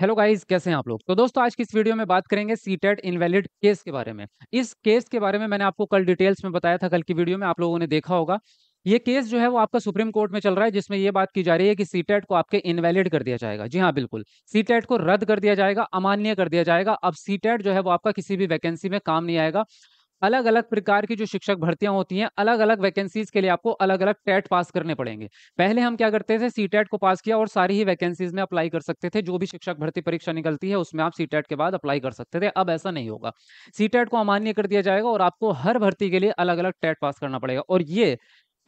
Hello guys कैसे हैं आप लोग तो दोस्तों आज की इस वीडियो में बात करेंगे सीटेट इनवैलिड केस के बारे में इस केस के बारे में मैंने आपको कल डिटेल्स में बताया था कल की वीडियो में आप लोगों ने देखा होगा ये केस जो है वो आपका सुप्रीम कोर्ट में चल रहा है जिसमें ये बात की जा रही है कि सीटेट को आपके इनवैलिड कर दिया जाएगा जी हाँ बिल्कुल सीटेट को रद्द कर दिया जाएगा अमान्य कर दिया जाएगा अब सीटेट जो है वो आपका किसी भी वैकेंसी में काम नहीं आएगा अलग अलग प्रकार की जो शिक्षक भर्तियां होती हैं अलग अलग वैकेंसीज के लिए आपको अलग अलग टेट पास करने पड़ेंगे पहले हम क्या करते थे सी टेट को पास किया और सारी ही वैकेंसीज में अप्लाई कर सकते थे जो भी शिक्षक भर्ती परीक्षा निकलती है उसमें आप सी टेट के बाद अप्लाई कर सकते थे अब ऐसा नहीं होगा सी टेट को अमान्य कर दिया जाएगा और आपको हर भर्ती के लिए अलग अलग टेट पास करना पड़ेगा और ये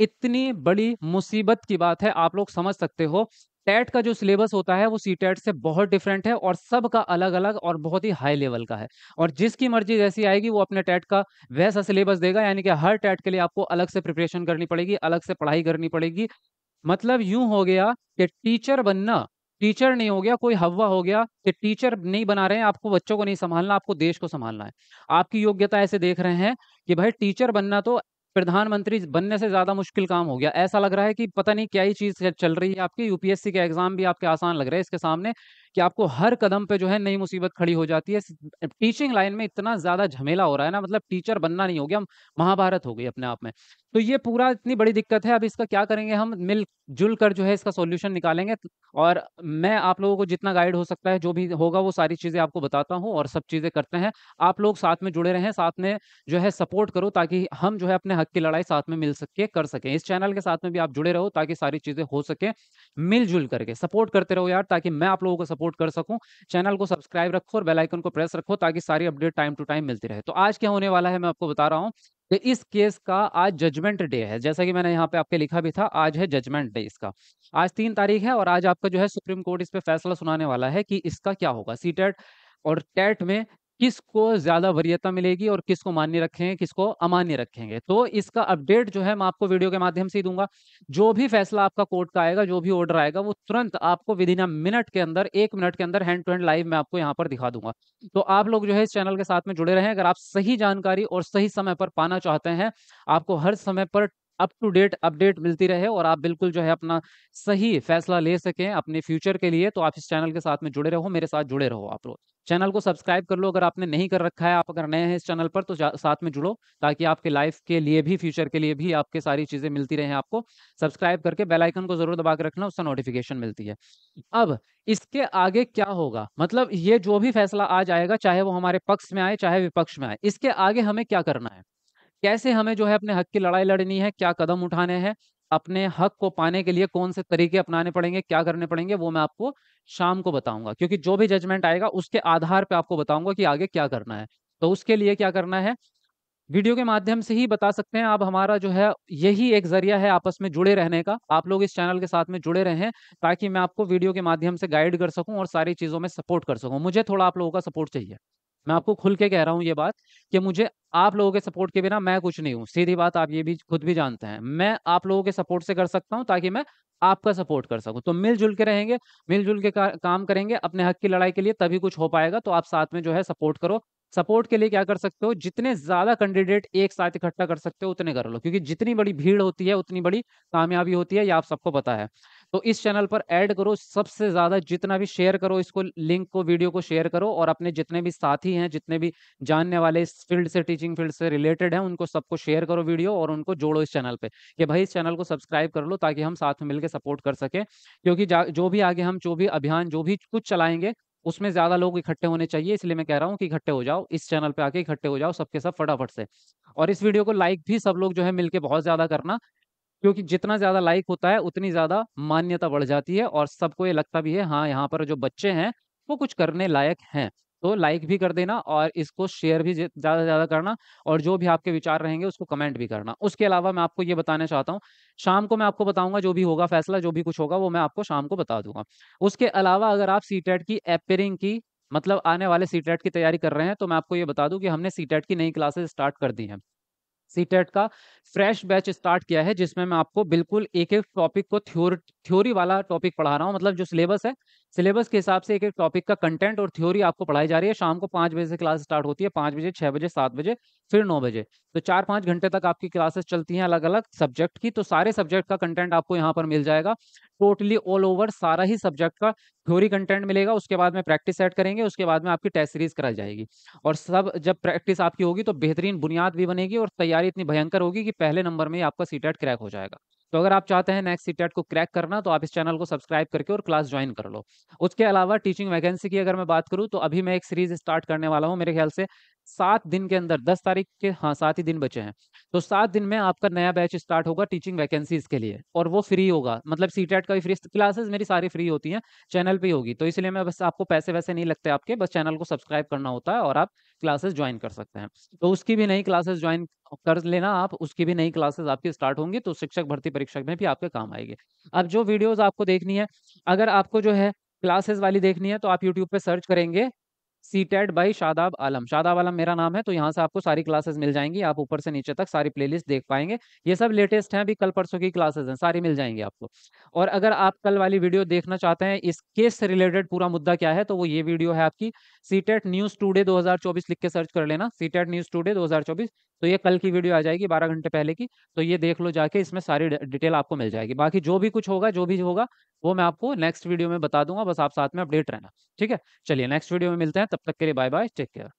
इतनी बड़ी मुसीबत की बात है आप लोग समझ सकते हो टेट का जो सिलेबस होता है वो सी टेट से बहुत डिफरेंट है और सबका अलग अलग और बहुत ही हाई लेवल का है और जिसकी मर्जी जैसी आएगी वो अपने टेट का वैसा सिलेबस देगा यानी कि हर टेट के लिए आपको अलग से प्रिपरेशन करनी पड़ेगी अलग से पढ़ाई करनी पड़ेगी मतलब यूं हो गया कि टीचर बनना टीचर नहीं हो गया कोई हवा हो गया कि टीचर नहीं बना रहे हैं आपको बच्चों को नहीं संभालना आपको देश को संभालना है आपकी योग्यता ऐसे देख रहे हैं कि भाई टीचर बनना तो प्रधानमंत्री बनने से ज्यादा मुश्किल काम हो गया ऐसा लग रहा है कि पता नहीं क्या ही चीज चल रही है आपकी यूपीएससी के एग्जाम भी आपके आसान लग रहे हैं इसके सामने कि आपको हर कदम पे जो है नई मुसीबत खड़ी हो जाती है टीचिंग लाइन में इतना ज्यादा झमेला हो रहा है ना मतलब टीचर बनना नहीं हो गया हम महाभारत हो गई अपने आप में तो ये पूरा इतनी बड़ी दिक्कत है अब इसका क्या करेंगे हम मिल जुल कर जो है इसका सोल्यूशन निकालेंगे और मैं आप लोगों को जितना गाइड हो सकता है जो भी होगा वो सारी चीज़ें आपको बताता हूँ और सब चीज़ें करते हैं आप लोग साथ में जुड़े रहें साथ में जो है सपोर्ट करो ताकि हम जो है अपने हक की लड़ाई साथ में मिल सके कर सके इस चैनल के साथ में भी आप जुड़े रहो ताकि सारी चीज़ें हो सके मिलजुल करके सपोर्ट करते रहो यार ताकि मैं आप लोगों को सपोर्ट सपोर्ट कर सकूं चैनल को सब्सक्राइब रखो और बेलाइकन को प्रेस रखो ताकि सारी अपडेट टाइम टू टाइम मिलती रहे तो आज क्या होने वाला है मैं आपको बता रहा हूँ कि इस केस का आज जजमेंट डे है जैसा कि मैंने यहाँ पे आपके लिखा भी था आज है जजमेंट डे इसका आज तीन तारीख है और आज आपका जो है सुप्रीम कोर्ट इस पर फैसला सुनाने वाला है कि इसका क्या होगा सी और टेट में किसको ज्यादा वरीयता मिलेगी और किसको मान्य रखेंगे किसको अमान्य रखेंगे तो इसका अपडेट जो है मैं आपको वीडियो के माध्यम से ही दूंगा जो भी फैसला आपका कोर्ट का आएगा जो भी ऑर्डर आएगा वो तुरंत आपको विद इन अ मिनट के अंदर एक मिनट के अंदर हैंड टू हैंड लाइव मैं आपको यहाँ पर दिखा दूंगा तो आप लोग जो है इस चैनल के साथ में जुड़े रहे अगर आप सही जानकारी और सही समय पर पाना चाहते हैं आपको हर समय पर अप टू डेट अपडेट मिलती रहे और आप बिल्कुल जो है अपना सही फैसला ले सकें अपने फ्यूचर के लिए तो आप इस चैनल के साथ में जुड़े रहो मेरे साथ जुड़े रहो आप लोग चैनल को सब्सक्राइब कर लो अगर आपने नहीं कर रखा है आप अगर नए हैं इस चैनल पर तो साथ में जुड़ो ताकि आपके लाइफ के लिए भी फ्यूचर के लिए भी आपके सारी चीज़ें मिलती रहे आपको सब्सक्राइब करके बेलाइकन को जरूर दबा के रखना उससे नोटिफिकेशन मिलती है अब इसके आगे क्या होगा मतलब ये जो भी फैसला आज आएगा चाहे वो हमारे पक्ष में आए चाहे विपक्ष में आए इसके आगे हमें क्या करना है कैसे हमें जो है अपने हक की लड़ाई लड़नी है, क्या कदम उठाने हैं, अपने हक को पाने के लिए कौन-से तरीके अपनाने पड़ेंगे, क्या करने पड़ेंगे, वो मैं आपको शाम को बताऊंगा क्योंकि जो भी जजमेंट आएगा, उसके आधार पर आपको बताऊंगा कि आगे क्या करना है। तो उसके लिए क्या करना है, वीडियो के माध्यम से ही बता सकते हैं आप हमारा जो है यही एक ज़रिया है आपस में जुड़े रहने का। आप लोग इस चैनल के साथ में जुड़े रहें, ताकि मैं आपको वीडियो के माध्यम से गाइड कर सकूं और सारी चीज़ों में सपोर्ट कर सकूं मुझे थोड़ा आप लोगों का सपोर्ट चाहिए। मैं आपको खुल के कह रहा हूँ ये बात कि मुझे आप लोगों के सपोर्ट के बिना मैं कुछ नहीं हूँ सीधी बात आप ये भी खुद भी जानते हैं मैं आप लोगों के सपोर्ट से कर सकता हूँ ताकि मैं आपका सपोर्ट कर सकूँ तो मिलजुल के रहेंगे मिलजुल के का, काम करेंगे अपने हक की लड़ाई के लिए तभी कुछ हो पाएगा तो आप साथ में जो है सपोर्ट करो सपोर्ट के लिए क्या कर सकते हो जितने ज्यादा कैंडिडेट एक साथ इकट्ठा कर सकते हो उतने कर लो क्योंकि जितनी बड़ी भीड़ होती है उतनी बड़ी कामयाबी होती है ये आप सबको पता है तो इस चैनल पर ऐड करो सबसे ज़्यादा जितना भी शेयर करो इसको लिंक को वीडियो को शेयर करो और अपने जितने भी साथी हैं जितने भी जानने वाले इस फील्ड से टीचिंग फील्ड से रिलेटेड हैं उनको सबको शेयर करो वीडियो और उनको जोड़ो इस चैनल पर कि भाई इस चैनल को सब्सक्राइब कर लो ताकि हम साथ में मिलकर सपोर्ट कर सकें क्योंकि जो भी आगे हम जो भी अभियान जो भी कुछ चलाएंगे उसमें ज्यादा लोग इकट्ठे होने चाहिए इसलिए मैं कह रहा हूँ कि इकट्ठे हो जाओ इस चैनल पे आके इकट्ठे हो जाओ सबके सब फटाफट से और इस वीडियो को लाइक भी सब लोग जो है मिलके बहुत ज्यादा करना क्योंकि जितना ज्यादा लाइक होता है उतनी ज्यादा मान्यता बढ़ जाती है और सबको ये लगता भी है हाँ यहाँ पर जो बच्चे हैं वो कुछ करने लायक हैं तो लाइक भी कर देना और इसको शेयर भी ज़्यादा से ज़्यादा करना और जो भी आपके विचार रहेंगे उसको कमेंट भी करना उसके अलावा मैं आपको ये बताना चाहता हूँ शाम को मैं आपको बताऊंगा जो भी होगा फैसला जो भी कुछ होगा वो मैं आपको शाम को बता दूंगा उसके अलावा अगर आप सी e की एपेरिंग की मतलब आने वाले सी e की तैयारी कर रहे हैं तो मैं आपको ये बता दूँ कि हमने सी e की नई क्लासेस स्टार्ट कर दी है सीटेट e का फ्रेश बैच स्टार्ट किया है जिसमें मैं आपको बिल्कुल एक एक टॉपिक को थ्योरी थ्योरी वाला टॉपिक पढ़ा रहा हूँ मतलब जो सिलेबस है सिलेबस के हिसाब से एक एक टॉपिक का कंटेंट और थ्योरी आपको पढ़ाई जा रही है शाम को पाँच बजे से क्लास स्टार्ट होती है पाँच बजे छः बजे सात बजे फिर नौ बजे तो चार पाँच घंटे तक आपकी क्लासेस चलती हैं अलग अलग सब्जेक्ट की तो सारे सब्जेक्ट का कंटेंट आपको यहाँ पर मिल जाएगा टोटली ऑल ओवर सारा ही सब्जेक्ट का थ्योरी कंटेंट मिलेगा उसके बाद में प्रैक्टिस सेट करेंगे उसके बाद में आपकी टेस्ट सीरीज कराई जाएगी और सब जब प्रैक्टिस आपकी होगी तो बेहतरीन बुनियाद भी बनेगी और तैयारी इतनी भयंकर होगी कि पहले नंबर में ही आपका सी क्रैक हो जाएगा तो अगर आप चाहते हैं नेक्स्ट सीटेट को क्रैक करना तो आप इस चैनल को सब्सक्राइब करके और क्लास ज्वाइन कर लो उसके अलावा टीचिंग वैकेंसी की अगर मैं बात करूँ तो अभी मैं एक सीरीज स्टार्ट करने वाला हूँ मेरे ख्याल से सात दिन के अंदर दस तारीख के हाँ सात ही दिन बचे हैं तो सात दिन में आपका नया बैच स्टार्ट होगा टीचिंग वैकेंसीज के लिए और वो फ्री होगा मतलब सी का भी फ्री क्लासेस मेरी सारी फ्री होती हैं चैनल पे होगी तो इसलिए मैं बस आपको पैसे वैसे नहीं लगते आपके बस चैनल को सब्सक्राइब करना होता है और आप क्लासेस ज्वाइन कर सकते हैं तो उसकी भी नई क्लासेस ज्वाइन कर लेना आप उसकी भी नई क्लासेस आपकी स्टार्ट होंगी तो शिक्षक भर्ती परीक्षा में भी आपके काम आएगी अब जो वीडियोज आपको देखनी है अगर आपको जो है क्लासेस वाली देखनी है तो आप यूट्यूब पे सर्च करेंगे सीटेड बाई शादाब आलम शादाब आलम मेरा नाम है तो यहाँ से आपको सारी क्लासेस मिल जाएंगी आप ऊपर से नीचे तक सारी प्लेलिस्ट देख पाएंगे ये सब लेटेस्ट हैं अभी कल परसों की क्लासेस हैं सारी मिल जाएंगी आपको और अगर आप कल वाली वीडियो देखना चाहते हैं इस केस से रिलेटेड पूरा मुद्दा क्या है तो वो ये वीडियो है आपकी सीटेट न्यूज टूडे चौबीस लिख के सर्च कर लेना सीटेट न्यूज टूडे चौबीस तो ये कल की वीडियो आ जाएगी बारह घंटे पहले की तो ये देख लो जाके इसमें सारी डिटेल आपको मिल जाएगी बाकी जो भी कुछ होगा जो भी होगा वो मैं आपको नेक्स्ट वीडियो में बता दूंगा बस आप साथ में अपडेट रहना ठीक है चलिए नेक्स्ट वीडियो में मिलते हैं तब तक के लिए बाय बाय टेक केयर